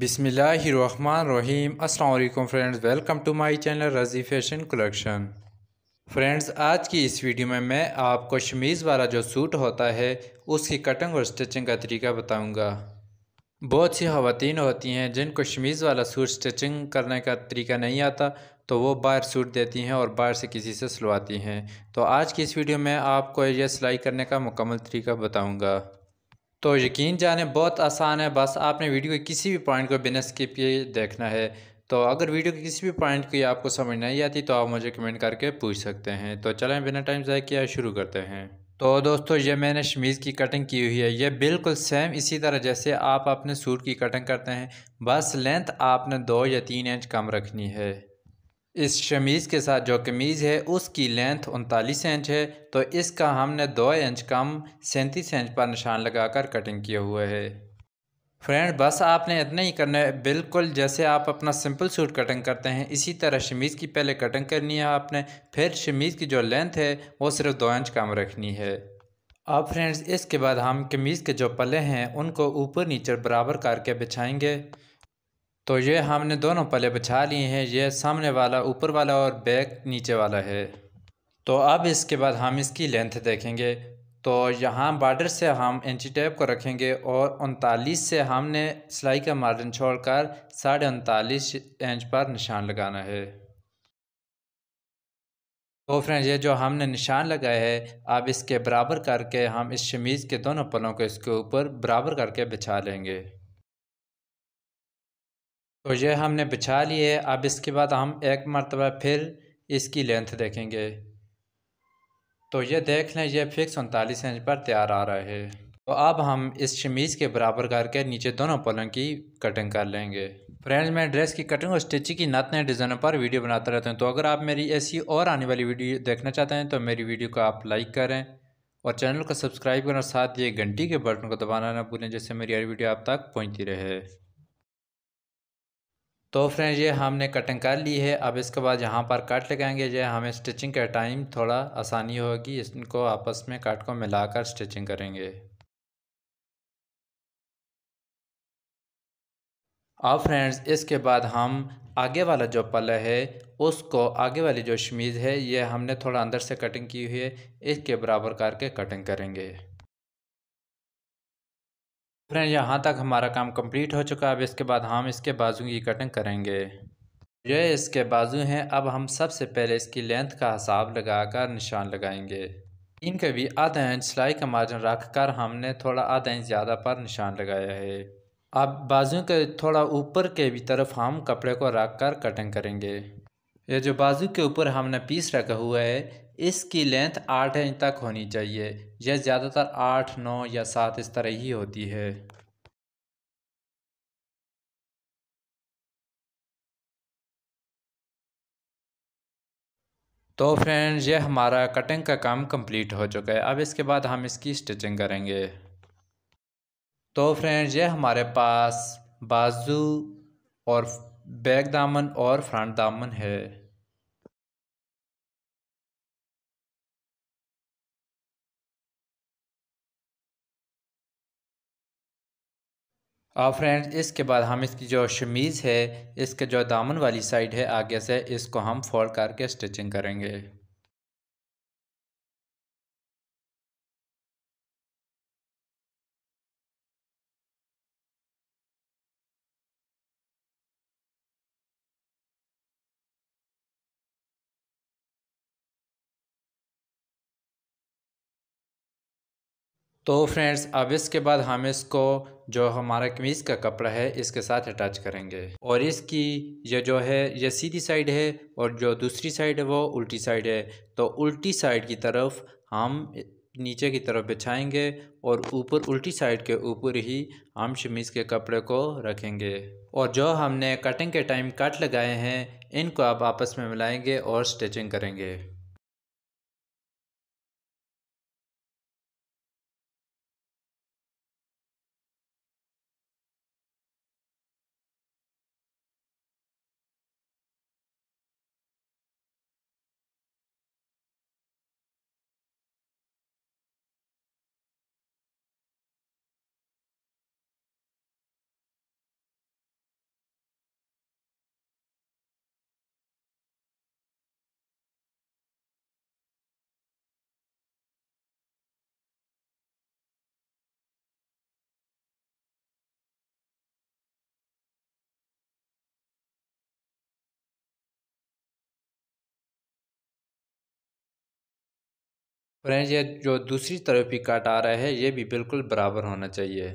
बिसमीम अल्लाम friends welcome to my channel Razi fashion collection friends आज की इस वीडियो में मैं आपको शमीज़ वाला जो सूट होता है उसकी कटिंग और स्टिचिंग का तरीका बताऊंगा। बहुत सी खातन होती हैं जिनको शमीज़ वाला सूट स्टिचिंग करने का तरीका नहीं आता तो वो बाहर सूट देती हैं और बाहर से किसी से सिलवाती हैं तो आज की इस वीडियो में आपको यह सिलाई करने का मुकम्मल तरीका बताऊँगा तो यकीन जाने बहुत आसान है बस आपने वीडियो के किसी भी पॉइंट को बिना स्किप किए देखना है तो अगर वीडियो के किसी भी पॉइंट की आपको समझ नहीं आती तो आप मुझे कमेंट करके पूछ सकते हैं तो चलें बिना टाइम ज़ाय किया शुरू करते हैं तो दोस्तों ये मैंने शमीज़ की कटिंग की हुई है ये बिल्कुल सेम इसी तरह जैसे आप अपने सूट की कटिंग करते हैं बस लेंथ आपने दो या तीन इंच कम रखनी है इस शमीज़ के साथ जो कमीज़ है उसकी लेंथ उनतालीस इंच है तो इसका हमने दो इंच कम सैंतीस इंच पर निशान लगाकर कटिंग किया हुआ है फ्रेंड बस आपने इतना ही करना है बिल्कुल जैसे आप अपना सिंपल सूट कटिंग करते हैं इसी तरह शमीज़ की पहले कटिंग करनी है आपने फिर शमीज़ की जो लेंथ है वो सिर्फ दो इंच कम रखनी है अब फ्रेंड्स इसके बाद हम कमीज़ के जो पले हैं उनको ऊपर नीचे बराबर करके बिछाएंगे तो ये हमने दोनों पले बिछा लिए हैं ये सामने वाला ऊपर वाला और बैक नीचे वाला है तो अब इसके बाद हम इसकी लेंथ देखेंगे तो यहाँ बॉर्डर से हम इंची टेप को रखेंगे और उनतालीस से हमने सिलाई का मार्जिन छोड़कर साढ़े उनतालीस इंच पर निशान लगाना है तो फ्रेंड्स ये जो हमने निशान लगाए है अब इसके बराबर करके हम इस शमीज़ के दोनों पलों को इसके ऊपर बराबर करके बिछा लेंगे तो ये हमने बिछा लिए अब इसके बाद हम एक मरतबा फिर इसकी लेंथ देखेंगे तो ये देख लें ये फिक्स उनतालीस इंच पर तैयार आ रहा है तो अब हम इस शमीज़ के बराबर करके नीचे दोनों पलों की कटिंग कर लेंगे फ्रेंड्स मैं ड्रेस की कटिंग और स्टिचिंग की नत नए डिज़ाइनों पर वीडियो बनाते रहता हूँ तो अगर आप मेरी ऐसी और आने वाली वीडियो देखना चाहते हैं तो मेरी वीडियो को आप लाइक करें और चैनल को सब्सक्राइब करें और साथ ये घंटी के बटन को दबाना ना भूलें जिससे मेरी हर वीडियो आप तक पहुँचती रहे तो फ्रेंड ये हमने कटिंग कर ली है अब इसके बाद यहाँ पर कट लगाएंगे ये हमें स्टिचिंग का टाइम थोड़ा आसानी होगी इनको आपस में कट को मिलाकर स्टिचिंग करेंगे अब फ्रेंड्स इसके बाद हम आगे वाला जो पल्ला है उसको आगे वाली जो शमीज़ है ये हमने थोड़ा अंदर से कटिंग की हुई है इसके बराबर करके कटिंग करेंगे फ्रेंड यहाँ तक हमारा काम कंप्लीट हो चुका है अब इसके बाद हम इसके बाजू की कटिंग करेंगे ये इसके बाजू हैं अब हम सबसे पहले इसकी लेंथ का हिसाब लगाकर निशान लगाएंगे इनके भी आधा इंच सिलाई का मार्जिन रख कर हमने थोड़ा आधा इंच ज़्यादा पर निशान लगाया है अब बाजू के थोड़ा ऊपर के भी तरफ हम कपड़े को रख कर कटिंग करेंगे ये जो बाजू के ऊपर हमने पीस रखा हुआ है इसकी लेंथ आठ इंच तक होनी चाहिए यह ज़्यादातर आठ नौ या सात इस तरह ही होती है तो फ्रेंड्स ये हमारा कटिंग का काम कंप्लीट हो चुका है अब इसके बाद हम इसकी स्टिचिंग करेंगे तो फ्रेंड्स ये हमारे पास बाजू और बैक दामन और फ्रंट दामन है और फ्रेंड्स इसके बाद हम इसकी जो शमीज़ है इसके जो दामन वाली साइड है आगे से इसको हम फोल्ड करके स्टिचिंग करेंगे तो फ्रेंड्स अब इसके बाद हम इसको जो हमारा कमीज़ का कपड़ा है इसके साथ अटैच करेंगे और इसकी ये जो है ये सीधी साइड है और जो दूसरी साइड है वो उल्टी साइड है तो उल्टी साइड की तरफ हम नीचे की तरफ बिछाएंगे और ऊपर उल्टी साइड के ऊपर ही हम शमीज़ के कपड़े को रखेंगे और जो हमने कटिंग के टाइम कट लगाए हैं इनको आप आपस में मिलाएंगे और स्टिचिंग करेंगे फ्रेंड ये जो दूसरी तरफ भी काट आ रहा है ये भी बिल्कुल बराबर होना चाहिए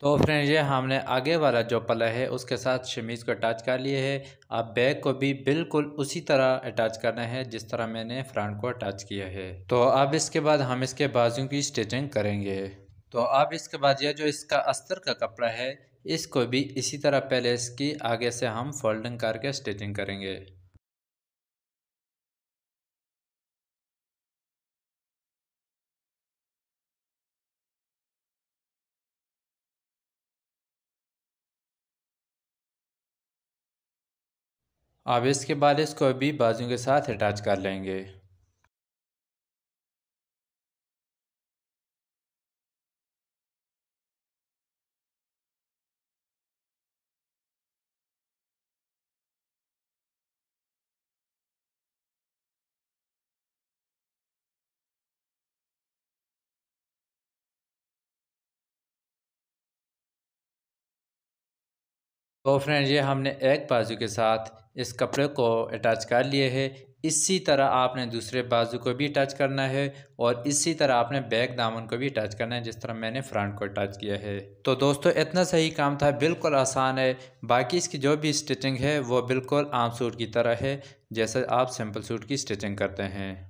तो फ्रेंड ये हमने आगे वाला जो पला है उसके साथ शमीज़ को अटैच कर लिए है अब बैग को भी बिल्कुल उसी तरह अटैच करना है जिस तरह मैंने फ्रंट को अटैच किया है तो अब इसके बाद हम इसके बाजू की स्टिचिंग करेंगे तो अब इसके बाद यह जो इसका अस्तर का कपड़ा है इसको भी इसी तरह पहले इसकी आगे से हम फोल्डिंग करके स्टिचिंग करेंगे अब इसके बाद इसको भी बाजू के साथ अटैच कर लेंगे तो फ्रेंड ये हमने एक बाजू के साथ इस कपड़े को अटैच कर लिए है इसी तरह आपने दूसरे बाजू को भी अटैच करना है और इसी तरह आपने बैक दामन को भी अटैच करना है जिस तरह मैंने फ्रंट को अटैच किया है तो दोस्तों इतना सही काम था बिल्कुल आसान है बाकी इसकी जो भी स्टिचिंग है वो बिल्कुल आम सूट की तरह है जैसे आप सिंपल सूट की स्टिचिंग करते हैं